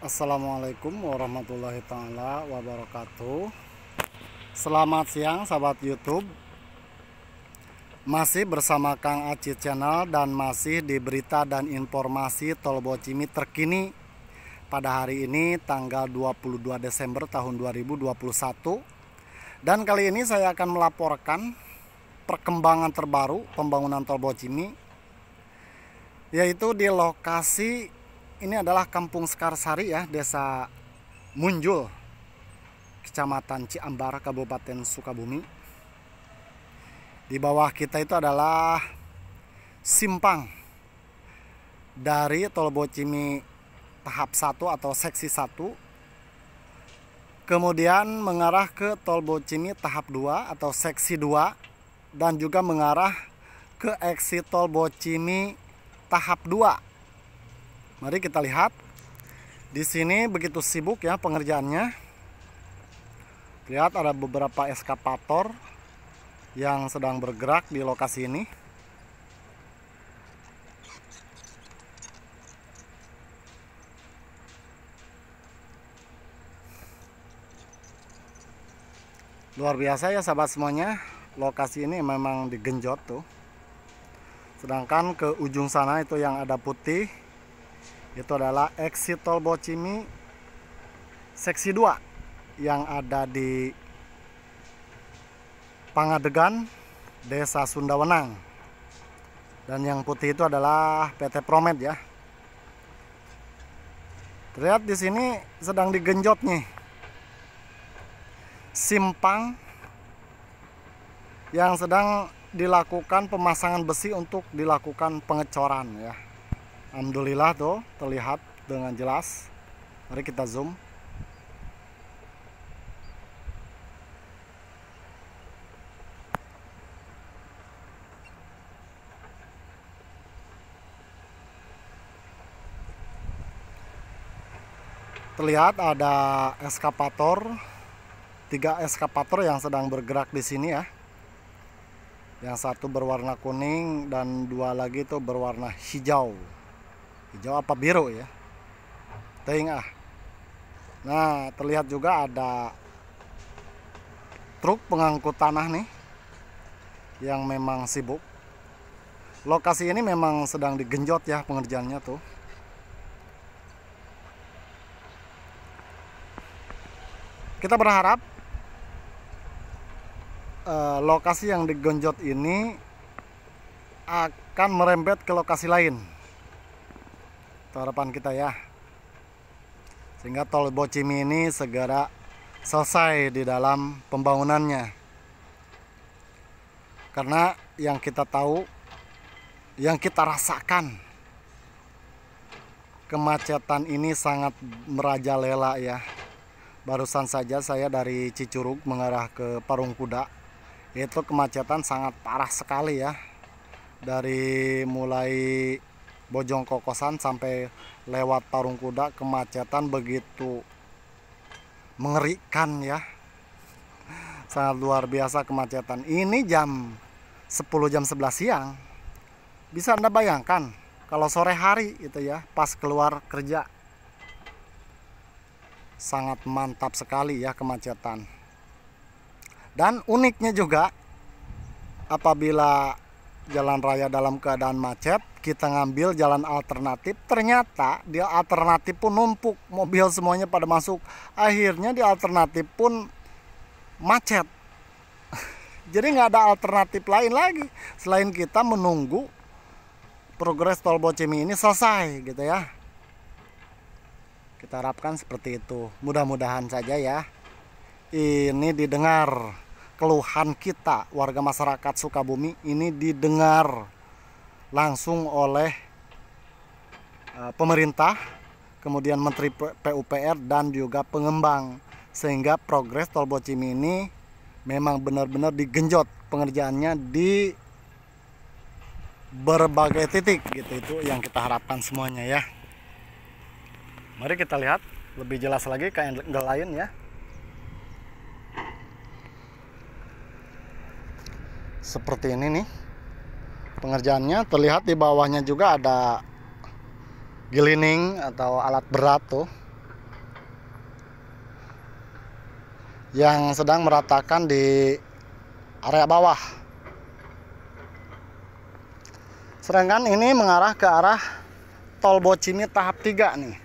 Assalamualaikum warahmatullahi taala wabarakatuh. Selamat siang sahabat YouTube. Masih bersama Kang Aci Channel dan masih di berita dan informasi Tol Bocimi terkini pada hari ini tanggal 22 Desember tahun 2021. Dan kali ini saya akan melaporkan perkembangan terbaru pembangunan Tol Bocimi yaitu di lokasi ini adalah Kampung Sekarsari ya, Desa Munjul, Kecamatan Ciambar, Kabupaten Sukabumi. Di bawah kita itu adalah simpang dari Tol Bocimi tahap 1 atau seksi 1. Kemudian mengarah ke Tol Bocimi tahap 2 atau seksi 2 dan juga mengarah ke eksit Tol Bocimi tahap 2 Mari kita lihat. Di sini begitu sibuk ya pengerjaannya. Lihat ada beberapa eskapator yang sedang bergerak di lokasi ini. Luar biasa ya sahabat semuanya. Lokasi ini memang digenjot tuh. Sedangkan ke ujung sana itu yang ada putih itu adalah exit tol Bocimi seksi 2 yang ada di Pangadegan, Desa Sundawenang. Dan yang putih itu adalah PT Promet ya. Terlihat di sini sedang digenjot nih. Simpang yang sedang dilakukan pemasangan besi untuk dilakukan pengecoran ya. Alhamdulillah tuh terlihat dengan jelas. Mari kita zoom. Terlihat ada eskapator, tiga eskapator yang sedang bergerak di sini ya. Yang satu berwarna kuning dan dua lagi itu berwarna hijau hijau apa biru ya tengah. ah nah terlihat juga ada truk pengangkut tanah nih yang memang sibuk lokasi ini memang sedang digenjot ya pengerjaannya tuh kita berharap eh, lokasi yang digenjot ini akan merembet ke lokasi lain harapan kita ya sehingga tol Bocimi ini segera selesai di dalam pembangunannya karena yang kita tahu yang kita rasakan kemacetan ini sangat merajalela ya barusan saja saya dari Cicurug mengarah ke Parung Kuda itu kemacetan sangat parah sekali ya dari mulai Bojong Kokosan sampai lewat Parung Kuda kemacetan begitu mengerikan ya sangat luar biasa kemacetan ini jam 10 jam 11 siang bisa anda bayangkan kalau sore hari itu ya pas keluar kerja sangat mantap sekali ya kemacetan dan uniknya juga apabila jalan raya dalam keadaan macet, kita ngambil jalan alternatif. Ternyata di alternatif pun numpuk, mobil semuanya pada masuk. Akhirnya di alternatif pun macet. Jadi nggak ada alternatif lain lagi selain kita menunggu progres tol Bocimi ini selesai gitu ya. Kita harapkan seperti itu. Mudah-mudahan saja ya. Ini didengar keluhan kita warga masyarakat Sukabumi ini didengar langsung oleh eh, pemerintah, kemudian Menteri PUPR dan juga pengembang sehingga progres Tol Bocimi ini memang benar-benar digenjot pengerjaannya di berbagai titik gitu itu yang kita harapkan semuanya ya. Mari kita lihat lebih jelas lagi ke angle lain ya. seperti ini nih pengerjaannya terlihat di bawahnya juga ada gelining atau alat berat tuh yang sedang meratakan di area bawah sedangkan ini mengarah ke arah tol bocini tahap 3 nih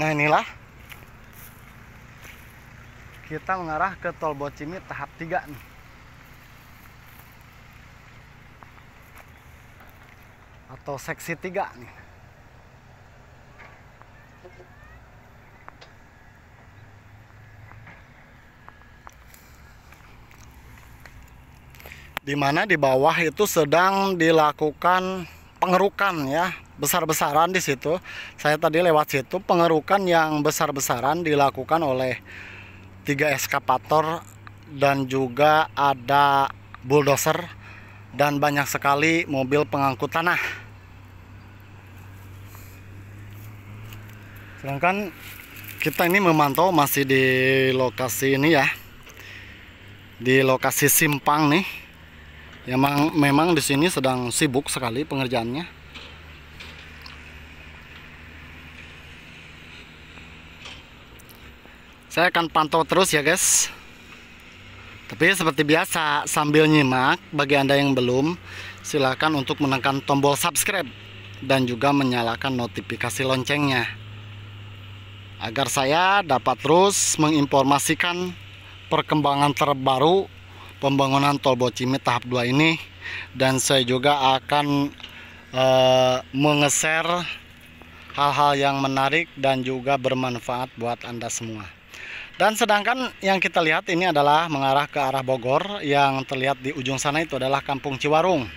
nah inilah kita mengarah ke tol Bocimi tahap 3 nih. Atau seksi 3 nih. Di mana di bawah itu sedang dilakukan pengerukan ya, besar-besaran di situ. Saya tadi lewat situ pengerukan yang besar-besaran dilakukan oleh tiga eskapator dan juga ada bulldozer dan banyak sekali mobil pengangkut tanah sedangkan kita ini memantau masih di lokasi ini ya di lokasi simpang nih memang memang di sini sedang sibuk sekali pengerjaannya saya akan pantau terus ya guys tapi seperti biasa sambil nyimak bagi anda yang belum silahkan untuk menekan tombol subscribe dan juga menyalakan notifikasi loncengnya agar saya dapat terus menginformasikan perkembangan terbaru pembangunan tol Bocimi tahap 2 ini dan saya juga akan e, mengeser hal-hal yang menarik dan juga bermanfaat buat Anda semua. Dan sedangkan yang kita lihat ini adalah mengarah ke arah Bogor yang terlihat di ujung sana itu adalah Kampung Ciwarung.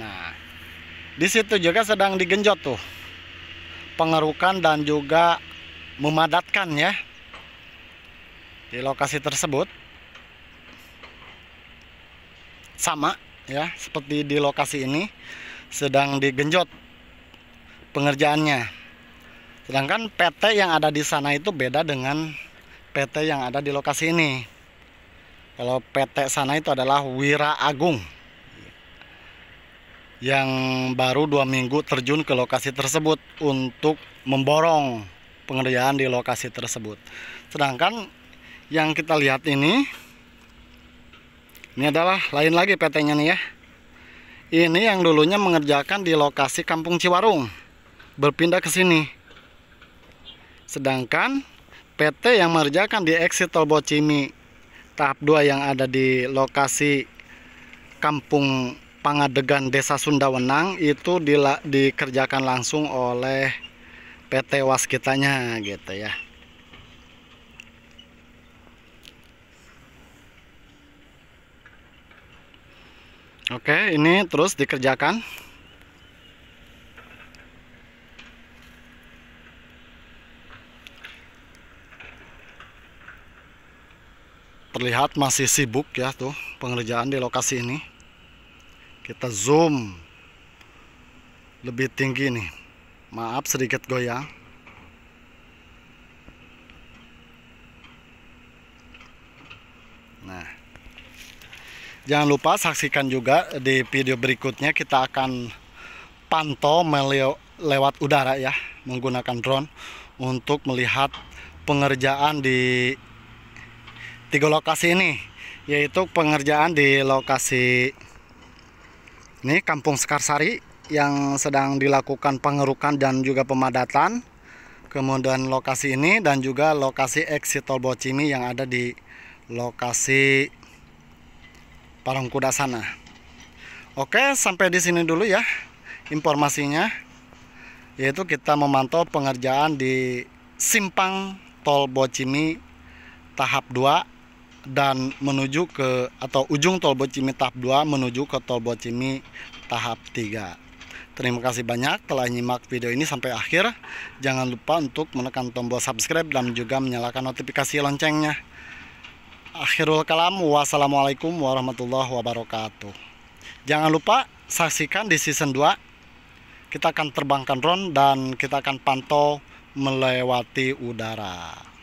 Nah, di situ juga sedang digenjot tuh pengerukan dan juga memadatkan ya di lokasi tersebut sama ya seperti di lokasi ini sedang digenjot pengerjaannya Sedangkan PT yang ada di sana itu beda dengan PT yang ada di lokasi ini. Kalau PT sana itu adalah Wira Agung yang baru dua minggu terjun ke lokasi tersebut untuk memborong pengerjaan di lokasi tersebut. Sedangkan yang kita lihat ini, ini adalah lain lagi PT-nya nih ya. Ini yang dulunya mengerjakan di lokasi Kampung Ciwarung, berpindah ke sini Sedangkan PT yang mengerjakan di exit tol Bocimi tahap 2 yang ada di lokasi Kampung Pangadegan Desa Sundawenang itu di, dikerjakan langsung oleh PT Waskitanya gitu ya. Oke, ini terus dikerjakan. terlihat masih sibuk ya tuh pengerjaan di lokasi ini kita zoom lebih tinggi nih maaf sedikit goyang nah jangan lupa saksikan juga di video berikutnya kita akan pantau lewat udara ya menggunakan drone untuk melihat pengerjaan di tiga lokasi ini yaitu pengerjaan di lokasi ini Kampung Sekarsari yang sedang dilakukan pengerukan dan juga pemadatan kemudian lokasi ini dan juga lokasi exit tol Bocimi yang ada di lokasi Parung Kuda sana oke sampai di sini dulu ya informasinya yaitu kita memantau pengerjaan di simpang tol Bocimi tahap 2 dan menuju ke atau ujung tol Bocimi tahap 2 menuju ke tol Bocimi tahap 3. Terima kasih banyak telah menyimak video ini sampai akhir. Jangan lupa untuk menekan tombol subscribe dan juga menyalakan notifikasi loncengnya. Akhirul kalam, wassalamualaikum warahmatullahi wabarakatuh. Jangan lupa saksikan di season 2. Kita akan terbangkan drone dan kita akan pantau melewati udara.